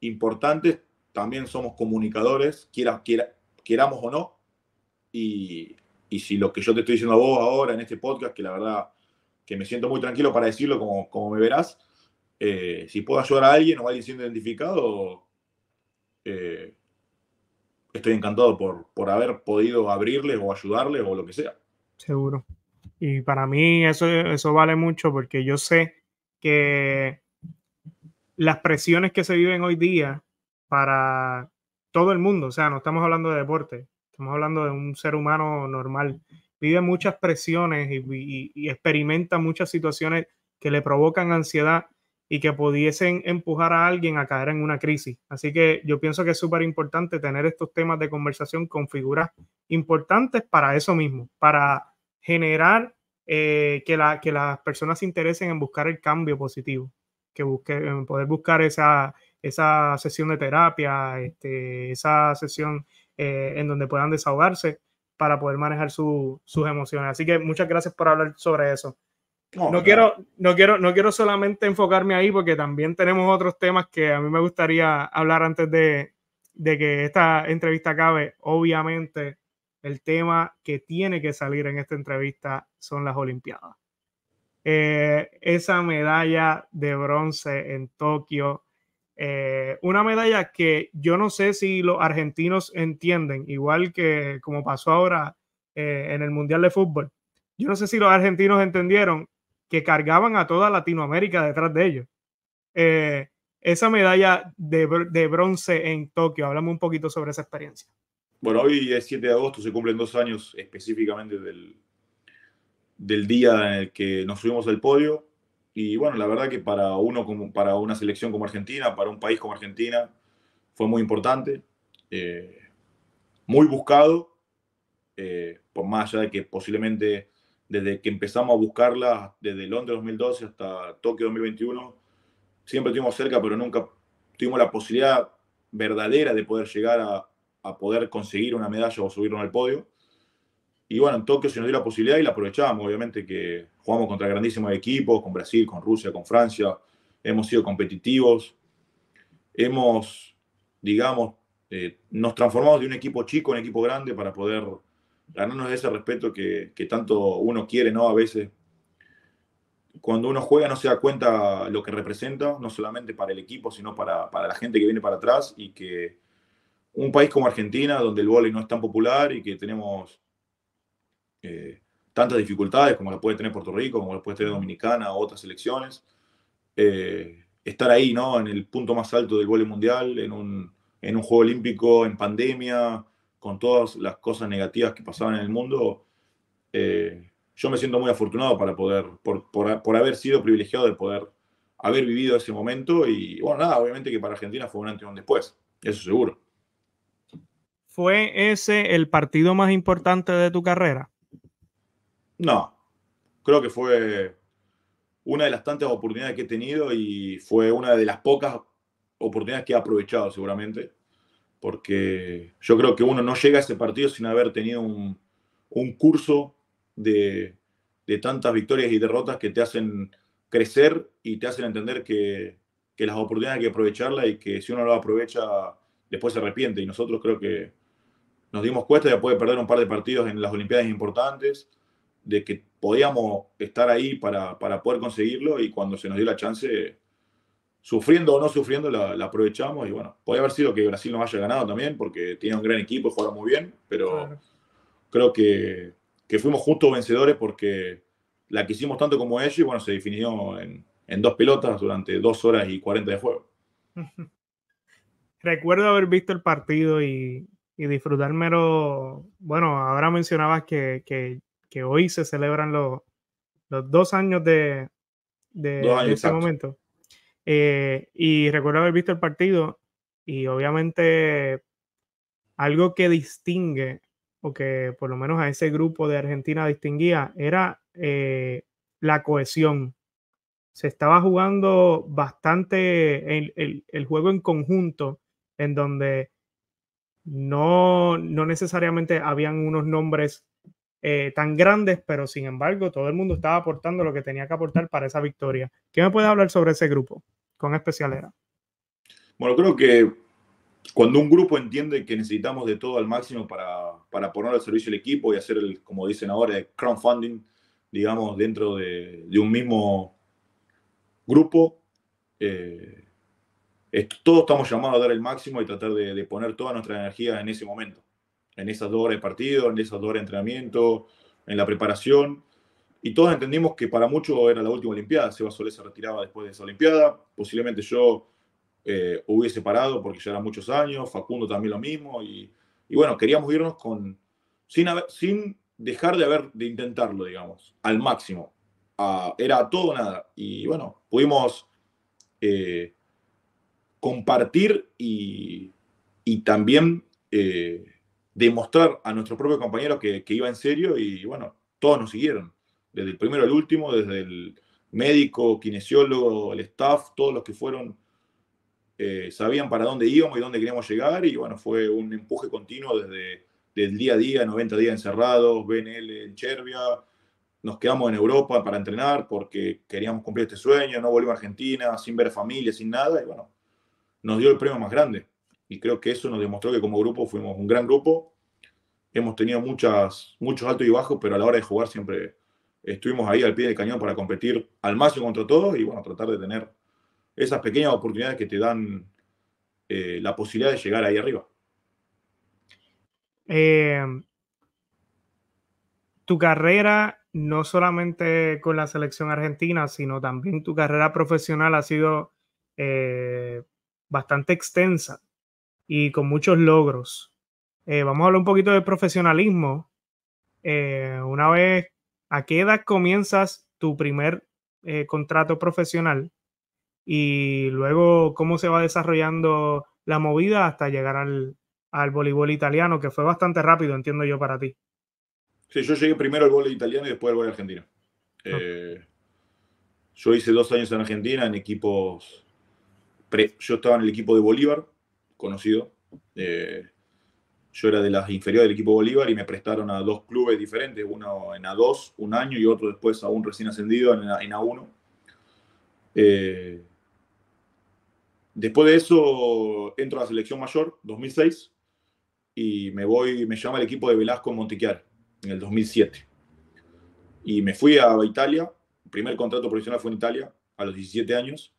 importantes, también somos comunicadores, quiera, queramos o no. Y, si lo que yo te estoy diciendo a vos ahora en este podcast, que la verdad que me siento muy tranquilo para decirlo como, como me verás, eh, si puedo ayudar a alguien o alguien siendo identificado, eh, estoy encantado por, por haber podido abrirles o ayudarles o lo que sea. Seguro. Y para mí eso, eso vale mucho porque yo sé que las presiones que se viven hoy día para todo el mundo, o sea, no estamos hablando de deporte, estamos hablando de un ser humano normal, vive muchas presiones y, experimenta muchas situaciones que le provocan ansiedad y que pudiesen empujar a alguien a caer en una crisis. Así que yo pienso que es súper importante tener estos temas de conversación con figuras importantes para eso mismo, para generar eh, que, la, que las personas se interesen en buscar el cambio positivo que busque, poder buscar esa, esa sesión de terapia, este, esa sesión eh, en donde puedan desahogarse para poder manejar sus emociones. Así que muchas gracias por hablar sobre eso. No, quiero, no, quiero, no quiero solamente enfocarme ahí porque también tenemos otros temas que a mí me gustaría hablar antes de, de que esta entrevista acabe. Obviamente, el tema que tiene que salir en esta entrevista son las Olimpiadas. Eh, esa medalla de bronce en Tokio. Eh, una medalla que yo no sé si los argentinos entienden, igual que como pasó ahora eh, en el Mundial de Fútbol. Yo no sé si los argentinos entendieron que cargaban a toda Latinoamérica detrás de ellos. esa medalla de, bronce en Tokio, háblame un poquito sobre esa experiencia. Bueno, hoy es 7 de agosto, se cumplen dos años específicamente del, del día en el que nos subimos al podio. Y bueno, la verdad que para, uno como, para una selección como Argentina, para un país como Argentina, fue muy importante, eh, muy buscado, eh, por más allá de que posiblemente desde que empezamos a buscarla, desde Londres 2012 hasta Tokio 2021, siempre estuvimos cerca, pero nunca tuvimos la posibilidad verdadera de poder llegar a, a poder conseguir una medalla o subirnos al podio. Y bueno, en Tokio se nos dio la posibilidad y la aprovechamos. Obviamente que jugamos contra grandísimos equipos, con Brasil, con Rusia, con Francia. Hemos sido competitivos. Hemos, digamos, eh, nos transformamos de un equipo chico en equipo grande para poder ganarnos ese respeto que, tanto uno quiere, ¿no? A veces, cuando uno juega no se da cuenta lo que representa, no solamente para el equipo, sino para, para la gente que viene para atrás y que un país como Argentina, donde el vóley no es tan popular y que tenemos eh, tantas dificultades como las puede tener Puerto Rico, como las puede tener Dominicana o otras selecciones, eh, estar ahí, ¿no? En el punto más alto del voleibol mundial, en un, juego olímpico, en pandemia, con todas las cosas negativas que pasaban en el mundo, eh, yo me siento muy afortunado para poder, por, haber sido privilegiado de poder haber vivido ese momento y, bueno, nada, obviamente que para Argentina fue un antes y un después, eso seguro. ¿Fue ese el partido más importante de tu carrera? No, creo que fue una de las tantas oportunidades que he tenido y fue una de las pocas oportunidades que he aprovechado seguramente, porque yo creo que uno no llega a ese partido sin haber tenido un, curso de, tantas victorias y derrotas que te hacen crecer y te hacen entender que, que las oportunidades hay que aprovecharlas y que si uno lo aprovecha después se arrepiente y nosotros creo que nos dimos cuenta de poder perder un par de partidos en las Olimpiadas importantes de que podíamos estar ahí para, poder conseguirlo y cuando se nos dio la chance, sufriendo o no sufriendo, la, aprovechamos y bueno, puede haber sido que Brasil nos haya ganado también porque tiene un gran equipo y jugaron muy bien, pero creo que, fuimos justos vencedores porque la quisimos tanto como ellos y bueno, se definió en, dos pelotas durante dos horas y cuarenta de juego. [laughs] Recuerdo haber visto el partido y, y disfrutármelo. Bueno, ahora mencionabas que que hoy se celebran los, dos años de, ese momento. Eh, y recuerdo haber visto el partido y obviamente algo que distingue, o que por lo menos a ese grupo de Argentina distinguía, era eh, la cohesión. Se estaba jugando bastante el, el, juego en conjunto, en donde no, no necesariamente habían unos nombres eh, tan grandes, pero sin embargo todo el mundo estaba aportando lo que tenía que aportar para esa victoria. ¿Qué me puede hablar sobre ese grupo con especialidad Bueno, creo que cuando un grupo entiende que necesitamos de todo al máximo para, poner al servicio el equipo y hacer, el, como dicen ahora, el crowdfunding, digamos, dentro de, un mismo grupo, eh, todos estamos llamados a dar el máximo y tratar de poner toda nuestra energía en ese momento en esas dos horas de partido, en esas dos horas de entrenamiento, en la preparación. Y todos entendimos que para muchos era la última Olimpiada. Seba Solé se retiraba después de esa Olimpiada. Posiblemente yo eh, hubiese parado porque ya eran muchos años. Facundo también lo mismo. Y, bueno, queríamos irnos con, sin, sin dejar de, haber, de intentarlo, digamos, al máximo. Ah, era todo o nada. Y bueno, pudimos eh, compartir y, también eh, demostrar a nuestros propios compañeros que, iba en serio y bueno, todos nos siguieron, desde el primero al último, desde el médico, kinesiólogo, el staff, todos los que fueron, eh, sabían para dónde íbamos y dónde queríamos llegar y bueno, fue un empuje continuo desde, el día a día, 90 días encerrados, BNL en Cherbia, nos quedamos en Europa para entrenar porque queríamos cumplir este sueño, no volvimos a Argentina, sin ver familia, sin nada y bueno, nos dio el premio más grande, y creo que eso nos demostró que como grupo fuimos un gran grupo. Hemos tenido muchas, muchos altos y bajos, pero a la hora de jugar siempre estuvimos ahí al pie del cañón para competir al máximo contra todos y bueno, tratar de tener esas pequeñas oportunidades que te dan eh, la posibilidad de llegar ahí arriba. Eh, tu carrera, no solamente con la selección argentina, sino también tu carrera profesional ha sido eh, bastante extensa y con muchos logros. Eh, vamos a hablar un poquito de profesionalismo. Eh, una vez, ¿a qué edad comienzas tu primer eh, contrato profesional? Y luego, ¿cómo se va desarrollando la movida hasta llegar al, voleibol italiano, que fue bastante rápido, entiendo yo, para ti? Sí, yo llegué primero al voleibol italiano y después al voleibol argentino. Ah. yo hice dos años en Argentina en equipos... yo estaba en el equipo de Bolívar, conocido. Eh, yo era de las inferiores del equipo Bolívar y me prestaron a dos clubes diferentes, uno en A2 un año y otro después a un recién ascendido en, A, 1 eh, después de eso entro a la selección mayor, 2006, y me voy, me llama el equipo de Velasco en en el 2007. Y me fui a Italia, mi primer contrato profesional fue en Italia, a los 17 años.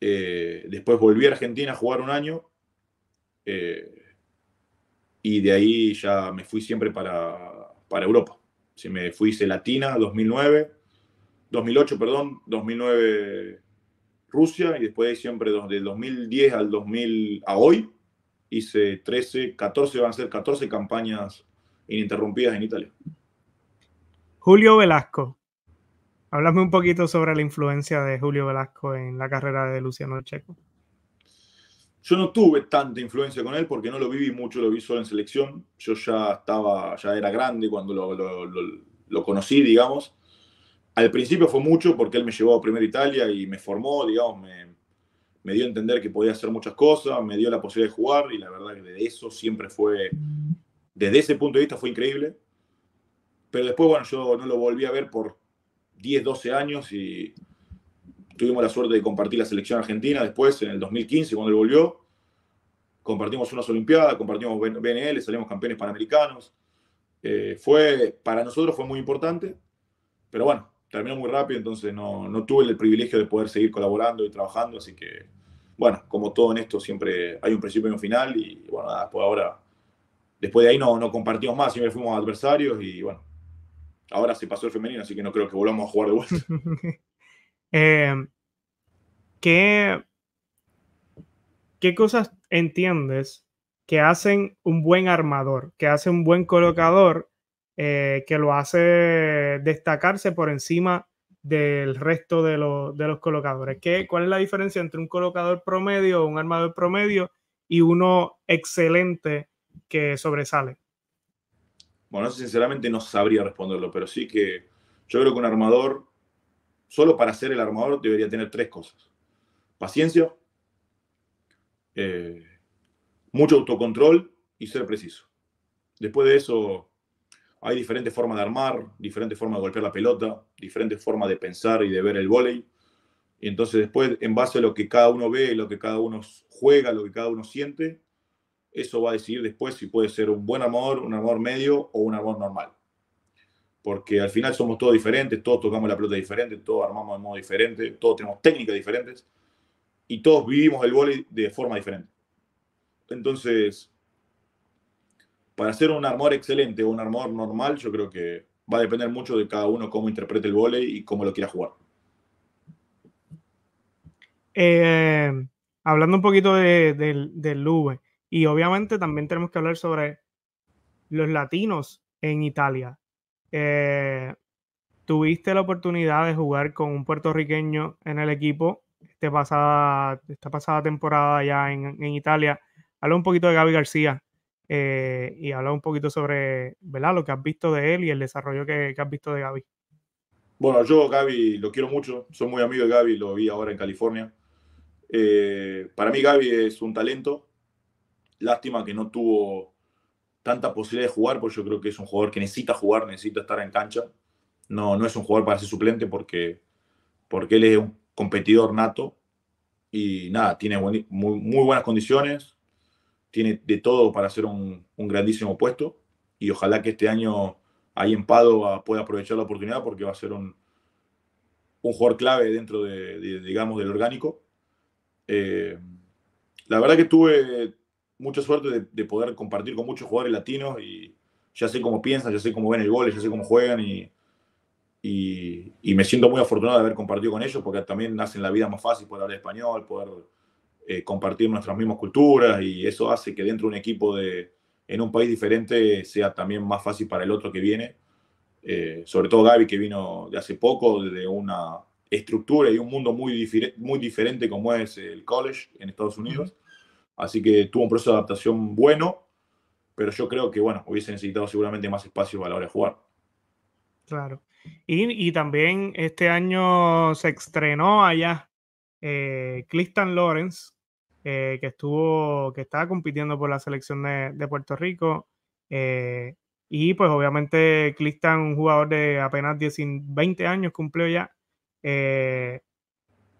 Eh, después volví a Argentina a jugar un año eh, y de ahí ya me fui siempre para, para Europa. Si me fui hice Latina 2009, 2008, perdón, 2009 Rusia y después siempre desde 2010 al 2000 a hoy hice 13, 14, van a ser 14 campañas ininterrumpidas en Italia. Julio Velasco. Háblame un poquito sobre la influencia de Julio Velasco en la carrera de Luciano Checo. Yo no tuve tanta influencia con él porque no lo viví mucho, lo vi solo en selección. Yo ya estaba, ya era grande cuando lo, conocí, digamos. Al principio fue mucho porque él me llevó a Primera Italia y me formó, digamos, me, me dio a entender que podía hacer muchas cosas, me dio la posibilidad de jugar y la verdad que de eso siempre fue, desde ese punto de vista fue increíble. Pero después, bueno, yo no lo volví a ver por 10, 12 años y tuvimos la suerte de compartir la selección argentina después, en el 2015, cuando él volvió. Compartimos unas Olimpiadas, compartimos BNL, salimos campeones panamericanos. Eh, fue, para nosotros fue muy importante, pero bueno, terminó muy rápido, entonces no, no, tuve el privilegio de poder seguir colaborando y trabajando, así que, bueno, como todo en esto, siempre hay un principio y un final, y bueno, nada, ahora, después de ahí no, no compartimos más, siempre fuimos adversarios, y bueno, ahora se pasó el femenino, así que no creo que volvamos a jugar de vuelta. [laughs] Em, ¿qué, ¿Qué cosas entiendes que hacen un buen armador, que hace un buen colocador, eh, que lo hace destacarse por encima del resto de, de los colocadores? ¿Qué, ¿Cuál es la diferencia entre un colocador promedio, un armador promedio y uno excelente que sobresale? Bueno, sinceramente no sabría responderlo, pero sí que yo creo que un armador solo para ser el armador debería tener tres cosas. Paciencia, eh, mucho autocontrol y ser preciso. Después de eso, hay diferentes formas de armar, diferentes formas de golpear la pelota, diferentes formas de pensar y de ver el vóley. Y entonces después, en base a lo que cada uno ve, lo que cada uno juega, lo que cada uno siente, eso va a decidir después si puede ser un buen armador, un armador medio o un armador normal porque al final somos todos diferentes, todos tocamos la pelota diferente, todos armamos de modo diferente, todos tenemos técnicas diferentes y todos vivimos el vóley de forma diferente. Entonces, para hacer un armador excelente o un armador normal, yo creo que va a depender mucho de cada uno cómo interprete el vóley y cómo lo quiera jugar. Eh, hablando un poquito del Lube, y obviamente también tenemos que hablar sobre los latinos en Italia. Eh, tuviste la oportunidad de jugar con un puertorriqueño en el equipo este pasada, esta pasada temporada ya en, Italia. Habla un poquito de Gaby García eh, y habla un poquito sobre ¿verdad? lo que has visto de él y el desarrollo que, que has visto de Gaby. Bueno, yo Gaby lo quiero mucho, soy muy amigo de Gaby, lo vi ahora en California. Eh, para mí Gaby es un talento, lástima que no tuvo tanta posibilidad de jugar, porque yo creo que es un jugador que necesita jugar, necesita estar en cancha. No, no es un jugador para ser suplente porque, porque él es un competidor nato y nada, tiene muy, buenas condiciones, tiene de todo para hacer un, grandísimo puesto y ojalá que este año ahí en Pado pueda aprovechar la oportunidad porque va a ser un, un jugador clave dentro de, digamos, del orgánico. Eh, la verdad que estuve mucha suerte de, poder compartir con muchos jugadores latinos y ya sé cómo piensan, ya sé cómo ven el gol, ya sé cómo juegan y, y, y, me siento muy afortunado de haber compartido con ellos porque también hacen la vida más fácil poder hablar español, poder eh, compartir nuestras mismas culturas y eso hace que dentro de un equipo de, en un país diferente sea también más fácil para el otro que viene. Eh, sobre todo Gaby que vino de hace poco, desde una estructura y un mundo muy, diferente, muy diferente como es el college en Estados Unidos. Así que tuvo un proceso de adaptación bueno, pero yo creo que, bueno, hubiese necesitado seguramente más espacio a la hora de jugar. Claro. Y, también este año se estrenó allá eh, Clistan Lawrence, eh, que estuvo, que estaba compitiendo por la selección de, Puerto Rico. Eh, y pues obviamente Clistan, un jugador de apenas 10, 20 años, cumplió ya. Eh,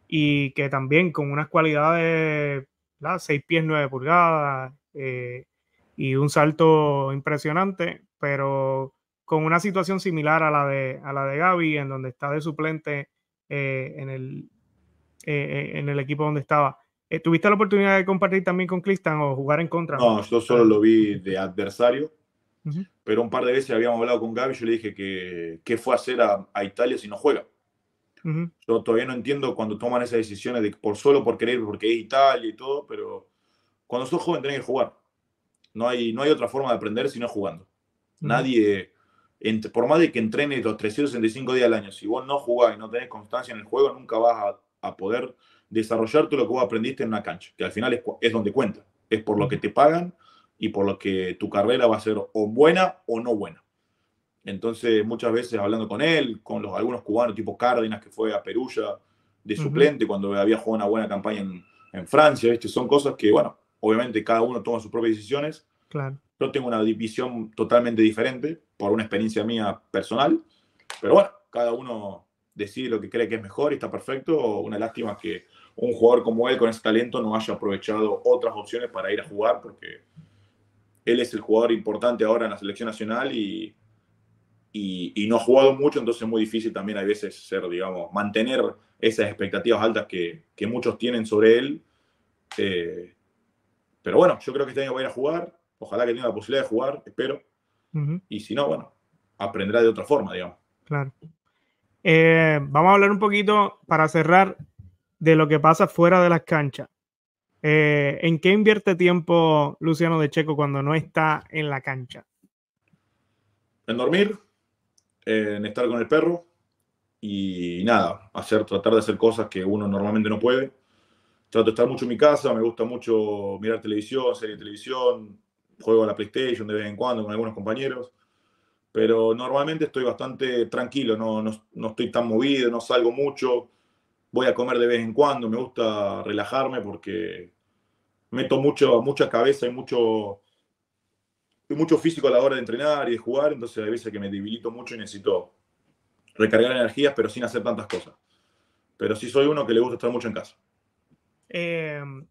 y que también con unas cualidades Seis 6 pies 9 pulgadas eh, y un salto impresionante, pero con una situación similar a la de, a la de Gaby, en donde está de suplente eh, en, el, eh, en el equipo donde estaba. ¿Tuviste la oportunidad de compartir también con Clistan o jugar en contra? No, yo solo lo vi de adversario, pero un par de veces habíamos hablado con Gaby, yo le dije que qué fue hacer a Italia si no juega. Yo todavía no entiendo cuando toman esas decisiones de por solo por querer, porque es Italia y todo, pero cuando sos joven tenés que jugar. No hay, no hay otra forma de aprender sino jugando. Nadie, entre, por más de que entrenes los 365 días al año, si vos no jugás y no tenés constancia en el juego, nunca vas a, poder desarrollar todo lo que vos aprendiste en una cancha, que al final es, es donde cuenta. Es por lo que te pagan y por lo que tu carrera va a ser o buena o no buena. Entonces, muchas veces hablando con él, con los, algunos cubanos, tipo Cárdenas, que fue a Perulla de suplente cuando había jugado una buena campaña en, Francia, ¿viste? son cosas que, bueno, obviamente cada uno toma sus propias decisiones. Claro. Yo tengo una visión totalmente diferente por una experiencia mía personal, pero bueno, cada uno decide lo que cree que es mejor y está perfecto. Una lástima que un jugador como él, con ese talento, no haya aprovechado otras opciones para ir a jugar, porque él es el jugador importante ahora en la selección nacional y y, no ha jugado mucho, entonces es muy difícil también a veces ser, digamos, mantener esas expectativas altas que, muchos tienen sobre él. Eh, pero bueno, yo creo que este año voy a ir a jugar, ojalá que tenga la posibilidad de jugar, espero. Y si no, bueno, aprenderá de otra forma, digamos. Claro. Eh, vamos a hablar un poquito para cerrar de lo que pasa fuera de las canchas. Eh, ¿En qué invierte tiempo Luciano de Checo cuando no está en la cancha? En dormir, en estar con el perro y nada, hacer, tratar de hacer cosas que uno normalmente no puede. Trato de estar mucho en mi casa, me gusta mucho mirar televisión, serie de televisión, juego a la PlayStation de vez en cuando con algunos compañeros, pero normalmente estoy bastante tranquilo, no, estoy tan movido, no salgo mucho, voy a comer de vez en cuando, me gusta relajarme porque meto mucho, mucha cabeza y mucho, mucho físico a la hora de entrenar y de jugar, entonces a veces que me debilito mucho y necesito recargar energías, pero sin hacer tantas cosas. Pero sí soy uno que le gusta estar mucho en casa. Em,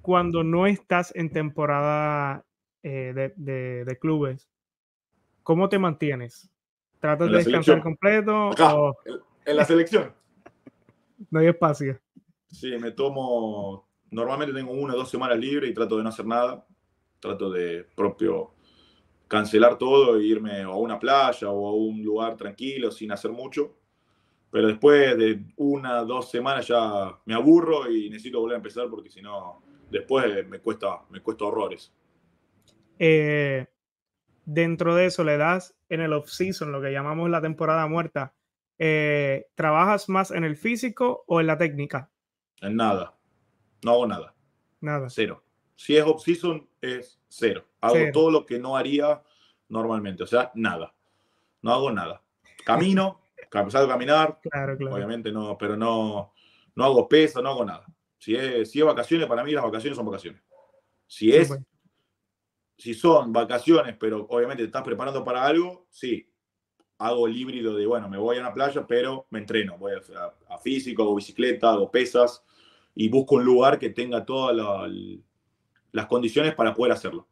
cuando no estás en temporada eh, de, clubes, ¿cómo te mantienes? ¿Tratas de descansar completo? En la selección. no hay espacio. Sí, me tomo. Normalmente tengo una o dos semanas libres y trato de no hacer nada trato de propio cancelar todo e irme a una playa o a un lugar tranquilo sin hacer mucho. Pero después de una, dos semanas ya me aburro y necesito volver a empezar porque si no, después me cuesta, me cuesta horrores. Eh, dentro de eso le das en el off-season, lo que llamamos la temporada muerta. Eh, ¿Trabajas más en el físico o en la técnica? En nada. No hago nada. Nada. Cero. Si es off-season, es cero. Hago todo lo que no haría normalmente, o sea, nada. No hago nada. Camino, salgo a caminar, claro, obviamente no, pero no, no hago peso, no hago nada. Si es, si es vacaciones, para mí las vacaciones son vacaciones. Si es, si son vacaciones, pero obviamente te estás preparando para algo, sí, hago el híbrido de, bueno, me voy a una playa, pero me entreno, voy a, a físico, hago bicicleta, hago pesas y busco un lugar que tenga toda la, las condiciones para poder hacerlo.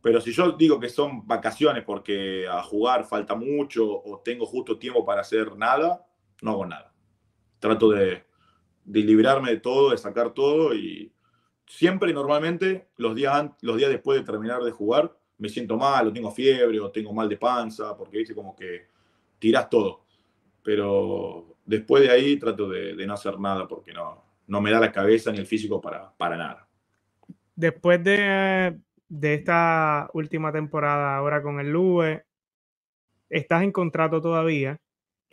Pero si yo digo que son vacaciones porque a jugar falta mucho o tengo justo tiempo para hacer nada, no hago nada. Trato de, librarme de todo, de sacar todo y siempre normalmente los días, los días después de terminar de jugar me siento mal o tengo fiebre o tengo mal de panza porque dice como que tiras todo. Pero después de ahí trato de, de no hacer nada porque no, no me da la cabeza ni el físico para, para nada después de, esta última temporada ahora con el Lube, estás en contrato todavía.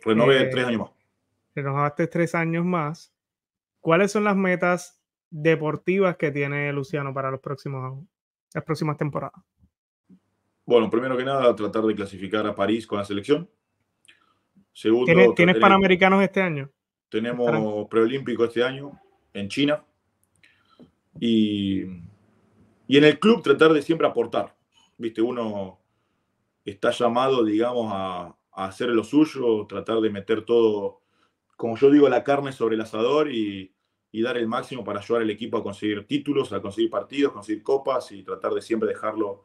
Renove pues eh, tres años más. Renovaste tres años más. ¿Cuáles son las metas deportivas que tiene Luciano para los próximos, las próximas temporadas? Bueno, primero que nada, tratar de clasificar a París con la selección. Segundo, ¿tienes Panamericanos este año? Tenemos preolímpico este año en China. Y y en el club tratar de siempre aportar. Viste, uno está llamado, digamos, a, hacer lo suyo, tratar de meter todo, como yo digo, la carne sobre el asador y, dar el máximo para ayudar al equipo a conseguir títulos, a conseguir partidos, conseguir copas y tratar de siempre dejarlo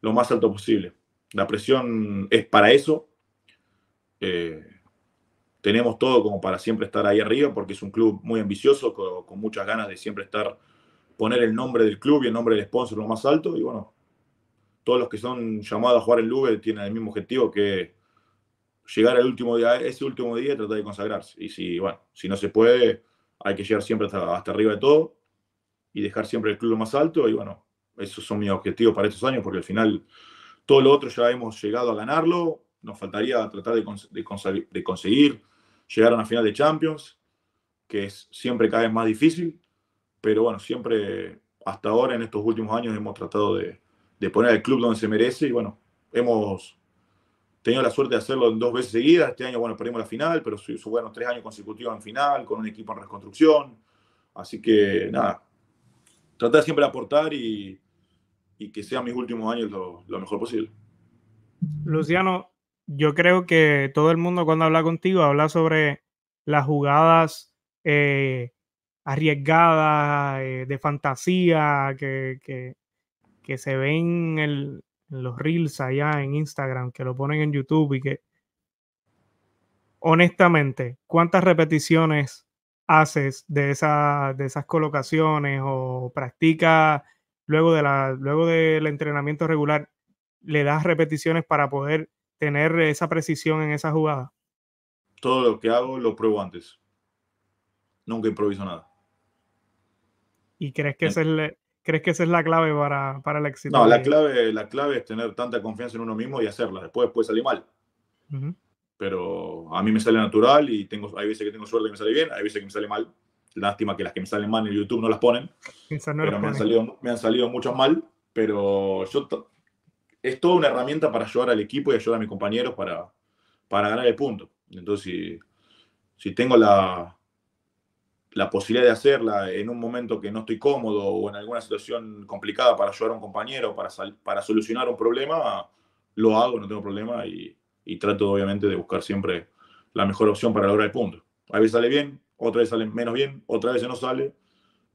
lo más alto posible. La presión es para eso. Eh, tenemos todo como para siempre estar ahí arriba porque es un club muy ambicioso, con muchas ganas de siempre estar poner el nombre del club y el nombre del sponsor lo más alto. Y bueno, todos los que son llamados a jugar en Lube tienen el mismo objetivo que llegar al último día, ese último día y tratar de consagrarse. Y si, bueno, si no se puede, hay que llegar siempre hasta, hasta arriba de todo y dejar siempre el club lo más alto. Y bueno, esos son mis objetivos para estos años, porque al final todo lo otro ya hemos llegado a ganarlo. Nos faltaría tratar de, de conseguir llegar a una final de Champions, que es siempre cada vez más difícil pero bueno, siempre hasta ahora en estos últimos años hemos tratado de, poner al club donde se merece y bueno, hemos tenido la suerte de hacerlo dos veces seguidas. Este año, bueno, perdimos la final, pero bueno, tres años consecutivos en final, con un equipo en reconstrucción. Así que nada, tratar siempre de aportar y, que sean mis últimos años lo, mejor posible. Luciano, yo creo que todo el mundo cuando habla contigo habla sobre las jugadas eh, arriesgada, eh, de fantasía, que, que, se ven en, los reels allá en Instagram, que lo ponen en YouTube y que, honestamente, ¿cuántas repeticiones haces de, esa, de esas colocaciones o practicas luego, de la, luego del entrenamiento regular? ¿Le das repeticiones para poder tener esa precisión en esa jugada? Todo lo que hago lo pruebo antes. Nunca improviso nada. ¿Y crees que, eh. esa es la, crees que esa es la clave para, para el éxito? No, la clave, la clave es tener tanta confianza en uno mismo y hacerla. Después puede salir mal. Pero a mí me sale natural y tengo, hay veces que tengo suerte que me sale bien, hay veces que me sale mal. Lástima que las que me salen mal en YouTube no las ponen. pero me, Han salido, me muchas mal, pero yo es toda una herramienta para ayudar al equipo y ayudar a mis compañeros para, para ganar el punto. Entonces, si tengo la, la posibilidad de hacerla en un momento que no estoy cómodo o en alguna situación complicada para ayudar a un compañero, para, para solucionar un problema, lo hago, no tengo problema y, trato obviamente de buscar siempre la mejor opción para lograr el punto. A veces sale bien, otra vez sale menos bien, otra vez no sale,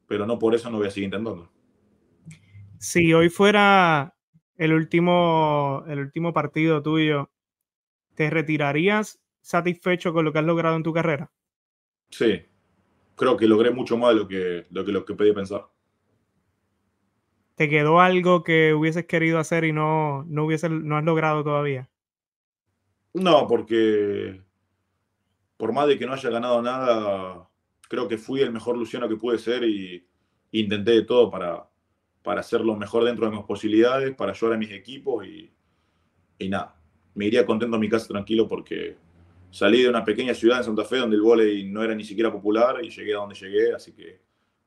pero no por eso no voy a seguir intentando. Si hoy fuera el último, el último partido tuyo, ¿te retirarías satisfecho con lo que has logrado en tu carrera? Sí, creo que logré mucho más de lo que, lo que, lo que podía pensar. ¿Te quedó algo que hubieses querido hacer y no, no, hubiese, no has logrado todavía? No, porque por más de que no haya ganado nada, creo que fui el mejor Luciano que pude ser y intenté de todo para, para hacer lo mejor dentro de mis posibilidades, para ayudar a mis equipos y, y nada. Me iría contento a mi casa tranquilo porque salí de una pequeña ciudad en Santa Fe donde el vóley no era ni siquiera popular y llegué a donde llegué, así que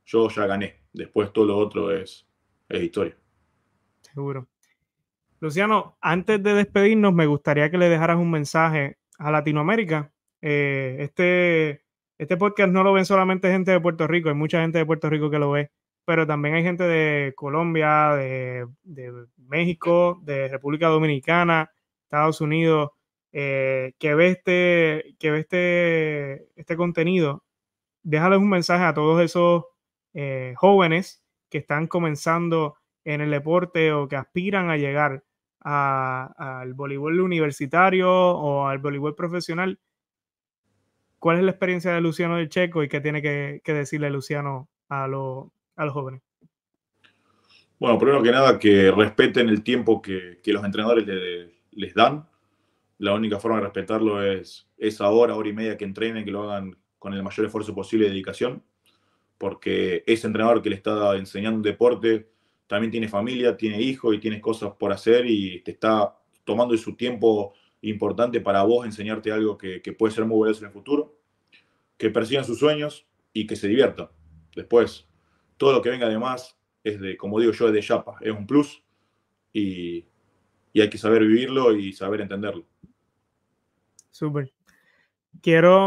yo ya gané. Después todo lo otro es, es historia. Seguro. Luciano, antes de despedirnos, me gustaría que le dejaras un mensaje a Latinoamérica. Eh, este, este podcast no lo ven solamente gente de Puerto Rico, hay mucha gente de Puerto Rico que lo ve, pero también hay gente de Colombia, de, de México, de República Dominicana, Estados Unidos. Eh, que ve, este, que ve este, este contenido, déjales un mensaje a todos esos eh, jóvenes que están comenzando en el deporte o que aspiran a llegar al voleibol universitario o al voleibol profesional. ¿Cuál es la experiencia de Luciano del Checo y qué tiene que, decirle Luciano a, a los jóvenes? Bueno, primero que nada, que respeten el tiempo que, los entrenadores les dan la única forma de respetarlo es esa hora, hora y media que entrenen, que lo hagan con el mayor esfuerzo posible y dedicación, porque ese entrenador que le está enseñando un deporte también tiene familia, tiene hijos y tiene cosas por hacer y te está tomando su tiempo importante para vos enseñarte algo que, que puede ser muy valioso en el futuro, que persigan sus sueños y que se divierta Después, todo lo que venga además es de, como digo yo, es de chapa, es un plus y hay que saber vivirlo y saber entenderlo súper. Quiero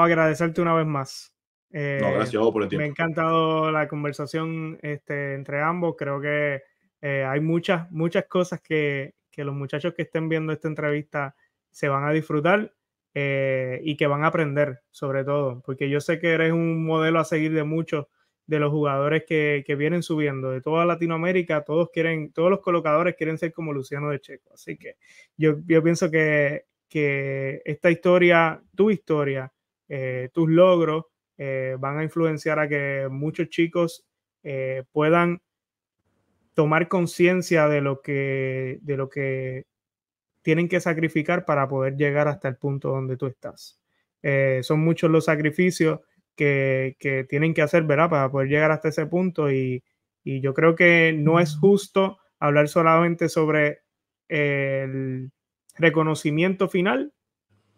agradecerte una vez más. no, eh, gracias por el tiempo. Me ha encantado la conversación este, entre ambos. Creo que eh, hay muchas, muchas cosas que, que, los muchachos que estén viendo esta entrevista se van a disfrutar eh, y que van a aprender, sobre todo, porque yo sé que eres un modelo a seguir de muchos de los jugadores que, que, vienen subiendo de toda Latinoamérica, todos quieren, todos los colocadores quieren ser como Luciano de Checo. Así que yo, yo pienso que que esta historia, tu historia, eh, tus logros eh, van a influenciar a que muchos chicos eh, puedan tomar conciencia de lo que de lo que tienen que sacrificar para poder llegar hasta el punto donde tú estás. son muchos los sacrificios que, tienen que hacer, ¿verdad? Para poder llegar hasta ese punto y yo creo que no es justo hablar solamente sobre el reconocimiento final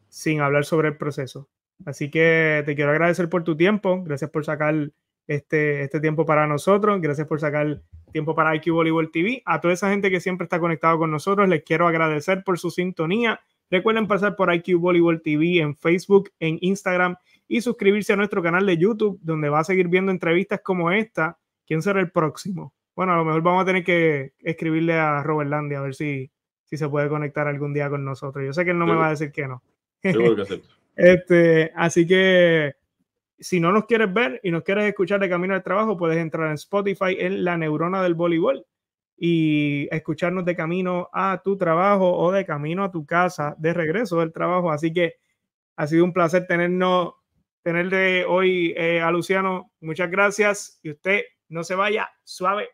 sin hablar sobre el proceso. Así que te quiero agradecer por tu tiempo, gracias por sacar este, este tiempo para nosotros, gracias por sacar tiempo para IQ Voleibol TV. A toda esa gente que siempre está conectado con nosotros, les quiero agradecer por su sintonía. Recuerden pasar por IQ Voleibol TV en Facebook, en Instagram y suscribirse a nuestro canal de YouTube, donde va a seguir viendo entrevistas como esta. ¿Quién será el próximo? Bueno, a lo mejor vamos a tener que escribirle a Robert Landy a ver si se puede conectar algún día con nosotros. Yo sé que él no me va a decir que no. [laughs] este, así que si no nos quieres ver y nos quieres escuchar de camino al trabajo, puedes entrar en Spotify en La Neurona del Voleibol y escucharnos de camino a tu trabajo o de camino a tu casa, de regreso del trabajo. Así que ha sido un placer tenernos, tener hoy eh, a Luciano. Muchas gracias y usted no se vaya suave.